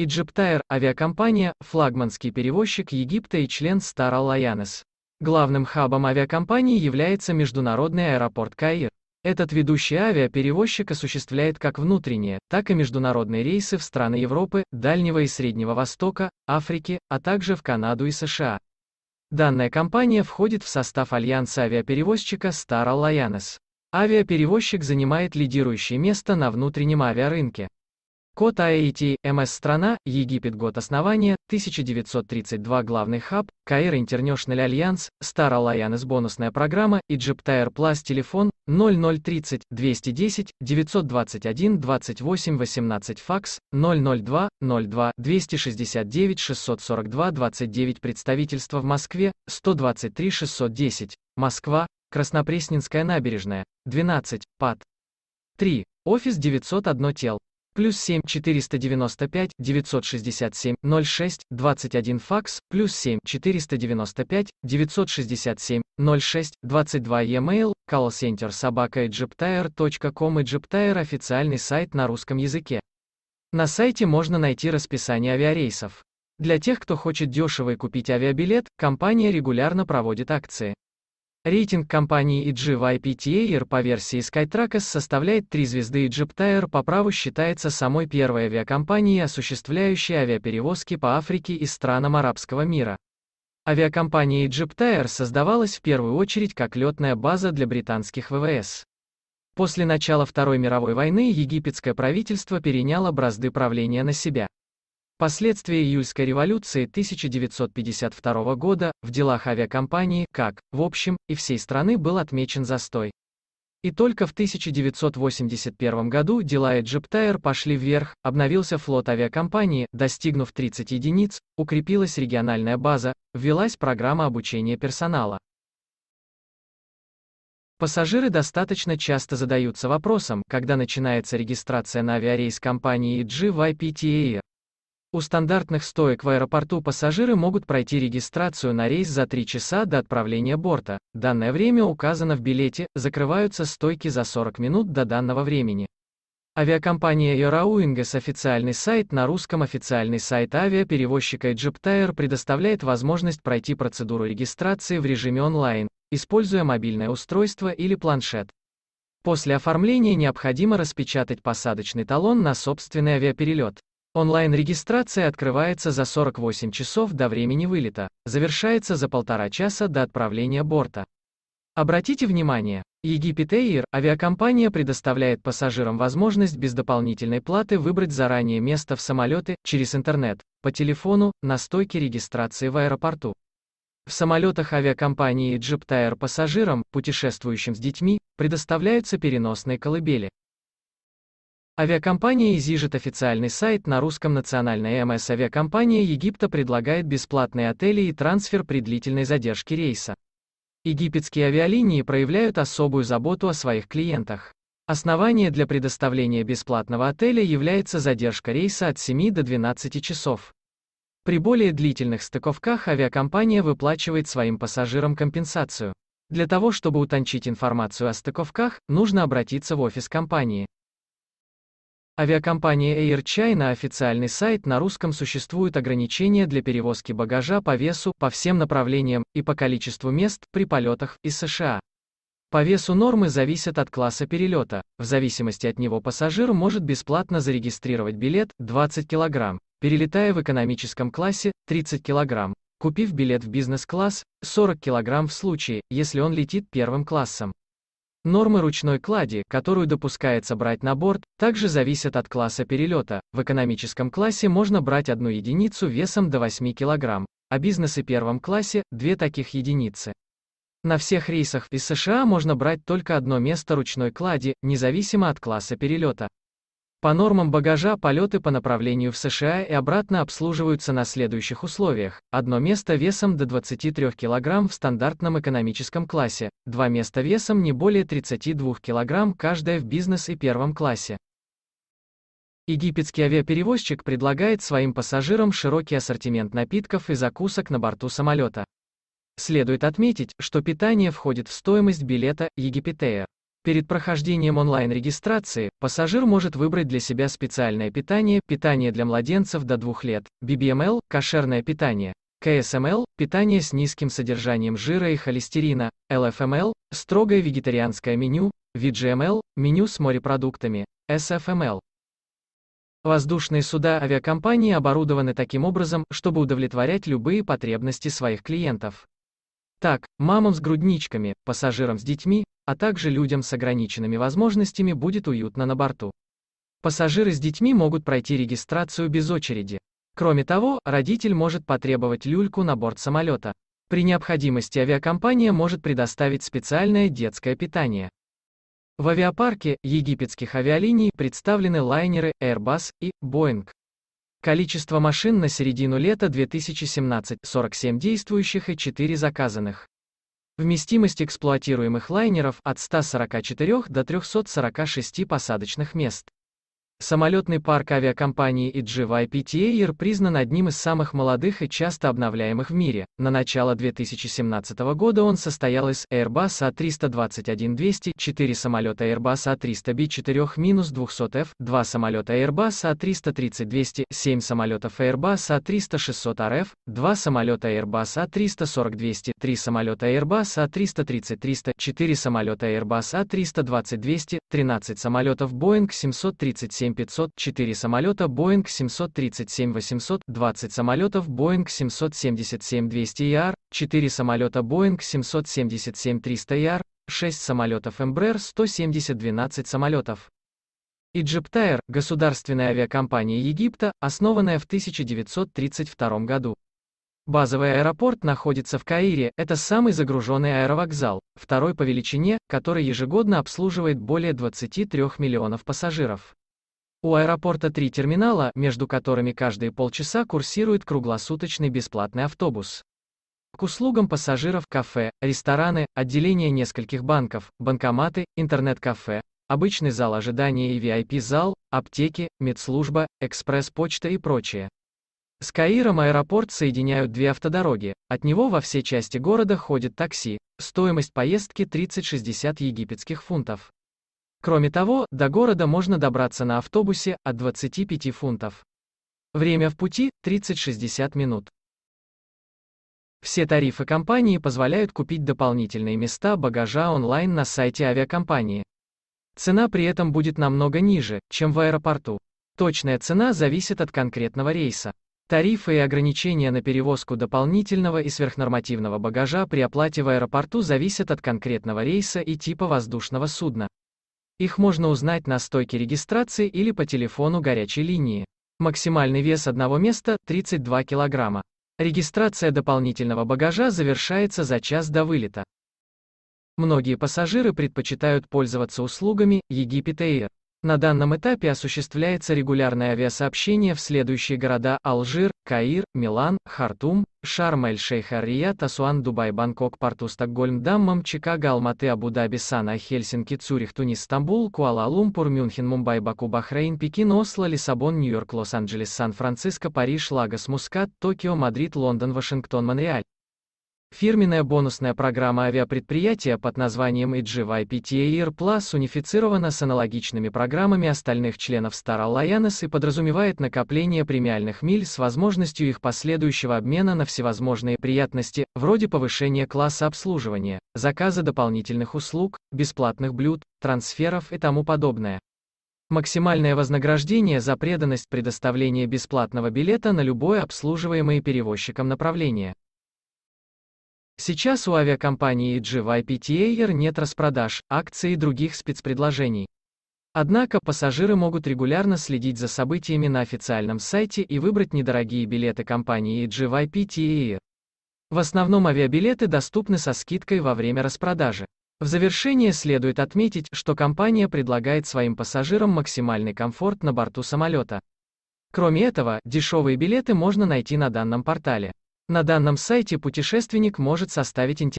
Egyptair – авиакомпания, флагманский перевозчик Египта и член Star Alliance. Главным хабом авиакомпании является международный аэропорт Каир. Этот ведущий авиаперевозчик осуществляет как внутренние, так и международные рейсы в страны Европы, Дальнего и Среднего Востока, Африки, а также в Канаду и США. Данная компания входит в состав альянса авиаперевозчика Star Alliance. Авиаперевозчик занимает лидирующее место на внутреннем авиарынке. Код IIT, а МС Страна, Египет Год основания, 1932 Главный хаб, Каир Интернешнл Альянс, Стар Alliance Бонусная программа, Egyptair Plus Телефон, 0030 210 921 28 18 Факс, 002 02 269 642 29 Представительство в Москве, 123 610, Москва, Краснопресненская набережная, 12, ПАД. 3. Офис 901 тел плюс 7 495 967 06 21 факс, плюс 7 495 967 06 22 e-mail, callcenter собака egyptair.com Egyptair официальный сайт на русском языке. На сайте можно найти расписание авиарейсов. Для тех, кто хочет дешево и купить авиабилет, компания регулярно проводит акции. Рейтинг компании EG в по версии Skytrackers составляет 3 звезды EgyptAir по праву считается самой первой авиакомпанией, осуществляющей авиаперевозки по Африке и странам арабского мира. Авиакомпания EgyptAir создавалась в первую очередь как летная база для британских ВВС. После начала Второй мировой войны египетское правительство переняло бразды правления на себя. Последствия июльской революции 1952 года в делах авиакомпании, как, в общем, и всей страны был отмечен застой. И только в 1981 году дела Эджиптайр пошли вверх, обновился флот авиакомпании, достигнув 30 единиц, укрепилась региональная база, ввелась программа обучения персонала. Пассажиры достаточно часто задаются вопросом, когда начинается регистрация на авиарейс компании EGYPTAE, у стандартных стоек в аэропорту пассажиры могут пройти регистрацию на рейс за 3 часа до отправления борта. Данное время указано в билете, закрываются стойки за 40 минут до данного времени. Авиакомпания Eurowings официальный сайт на русском официальный сайт авиаперевозчика EgyptAir предоставляет возможность пройти процедуру регистрации в режиме онлайн, используя мобильное устройство или планшет. После оформления необходимо распечатать посадочный талон на собственный авиаперелет. Онлайн-регистрация открывается за 48 часов до времени вылета, завершается за полтора часа до отправления борта. Обратите внимание, Египет Эйр, авиакомпания предоставляет пассажирам возможность без дополнительной платы выбрать заранее место в самолеты, через интернет, по телефону, на стойке регистрации в аэропорту. В самолетах авиакомпании Egypt Air пассажирам, путешествующим с детьми, предоставляются переносные колыбели. Авиакомпания «Изижит» официальный сайт на русском национальной МС авиакомпания Египта предлагает бесплатные отели и трансфер при длительной задержке рейса. Египетские авиалинии проявляют особую заботу о своих клиентах. Основание для предоставления бесплатного отеля является задержка рейса от 7 до 12 часов. При более длительных стыковках авиакомпания выплачивает своим пассажирам компенсацию. Для того, чтобы утончить информацию о стыковках, нужно обратиться в офис компании. Авиакомпания Air China официальный сайт на русском существует ограничения для перевозки багажа по весу, по всем направлениям, и по количеству мест при полетах из США. По весу нормы зависят от класса перелета. В зависимости от него пассажир может бесплатно зарегистрировать билет 20 кг, перелетая в экономическом классе 30 кг, купив билет в бизнес-класс 40 кг в случае, если он летит первым классом. Нормы ручной клади, которую допускается брать на борт, также зависят от класса перелета. В экономическом классе можно брать одну единицу весом до 8 кг, а бизнес и первом классе – две таких единицы. На всех рейсах из США можно брать только одно место ручной клади, независимо от класса перелета. По нормам багажа полеты по направлению в США и обратно обслуживаются на следующих условиях. Одно место весом до 23 кг в стандартном экономическом классе, два места весом не более 32 кг каждое в бизнес и первом классе. Египетский авиаперевозчик предлагает своим пассажирам широкий ассортимент напитков и закусок на борту самолета. Следует отметить, что питание входит в стоимость билета Египетея. Перед прохождением онлайн-регистрации пассажир может выбрать для себя специальное питание, питание для младенцев до 2 лет, BBML, кошерное питание, КСМЛ – питание с низким содержанием жира и холестерина, (LFML), строгое вегетарианское меню, VGML – меню с морепродуктами, (SFML). Воздушные суда авиакомпании оборудованы таким образом, чтобы удовлетворять любые потребности своих клиентов. Так, мамам с грудничками, пассажирам с детьми, а также людям с ограниченными возможностями будет уютно на борту. Пассажиры с детьми могут пройти регистрацию без очереди. Кроме того, родитель может потребовать люльку на борт самолета. При необходимости авиакомпания может предоставить специальное детское питание. В авиапарке египетских авиалиний представлены лайнеры Airbus и Boeing. Количество машин на середину лета 2017 – 47 действующих и 4 заказанных. Вместимость эксплуатируемых лайнеров – от 144 до 346 посадочных мест. Самолетный парк авиакомпании EGYPTA Air признан одним из самых молодых и часто обновляемых в мире. На начало 2017 года он состоял из Airbus A321-200, а 4 самолета Airbus A300B4-200F, а 2 самолета Airbus A330-200, а 7 самолетов Airbus A300-600RF, 2 самолета Airbus A340-200, 3 самолета Airbus A330-300, 4 самолета Airbus A320-200, 13 самолетов Boeing 737 7500, 4 самолета Boeing 737-800, 20 самолетов Boeing 777-200ER, 4 самолета Boeing 777-300ER, 6 самолетов Embraer 170-12 самолетов. Egyptair – государственная авиакомпания Египта, основанная в 1932 году. Базовый аэропорт находится в Каире, это самый загруженный аэровокзал, второй по величине, который ежегодно обслуживает более 23 миллионов пассажиров. У аэропорта три терминала, между которыми каждые полчаса курсирует круглосуточный бесплатный автобус. К услугам пассажиров кафе, рестораны, отделения нескольких банков, банкоматы, интернет-кафе, обычный зал ожидания и VIP-зал, аптеки, медслужба, экспресс-почта и прочее. С Каиром аэропорт соединяют две автодороги, от него во все части города ходит такси, стоимость поездки 30-60 египетских фунтов. Кроме того, до города можно добраться на автобусе от 25 фунтов. Время в пути – 30-60 минут. Все тарифы компании позволяют купить дополнительные места багажа онлайн на сайте авиакомпании. Цена при этом будет намного ниже, чем в аэропорту. Точная цена зависит от конкретного рейса. Тарифы и ограничения на перевозку дополнительного и сверхнормативного багажа при оплате в аэропорту зависят от конкретного рейса и типа воздушного судна. Их можно узнать на стойке регистрации или по телефону горячей линии. Максимальный вес одного места – 32 килограмма. Регистрация дополнительного багажа завершается за час до вылета. Многие пассажиры предпочитают пользоваться услугами Египет Air. На данном этапе осуществляется регулярное авиасообщение в следующие города Алжир, Каир, Милан, Хартум, Шарм-эль-Шейх, Рият, Асуан, Дубай, Бангкок, Порту, Стокгольм, Даммам, Чикаго, Алматы, Абу-Даби, Сана, Хельсинки, Цюрих, Тунис, Стамбул, Куала-Лумпур, Мюнхен, Мумбай, Баку, Бахрейн, Пекин, Осло, Лиссабон, Нью-Йорк, Лос-Анджелес, Сан-Франциско, Париж, Лагос, Мускат, Токио, Мадрид, Лондон, Вашингтон, Монреаль. Фирменная бонусная программа авиапредприятия под названием EGYPTA Air Plus унифицирована с аналогичными программами остальных членов Star Alliance и подразумевает накопление премиальных миль с возможностью их последующего обмена на всевозможные приятности, вроде повышения класса обслуживания, заказа дополнительных услуг, бесплатных блюд, трансферов и тому подобное. Максимальное вознаграждение за преданность предоставления бесплатного билета на любое обслуживаемое перевозчиком направление. Сейчас у авиакомпании GYPT Air нет распродаж, акций и других спецпредложений. Однако пассажиры могут регулярно следить за событиями на официальном сайте и выбрать недорогие билеты компании GYPT Air. В основном авиабилеты доступны со скидкой во время распродажи. В завершение следует отметить, что компания предлагает своим пассажирам максимальный комфорт на борту самолета. Кроме этого, дешевые билеты можно найти на данном портале. На данном сайте путешественник может составить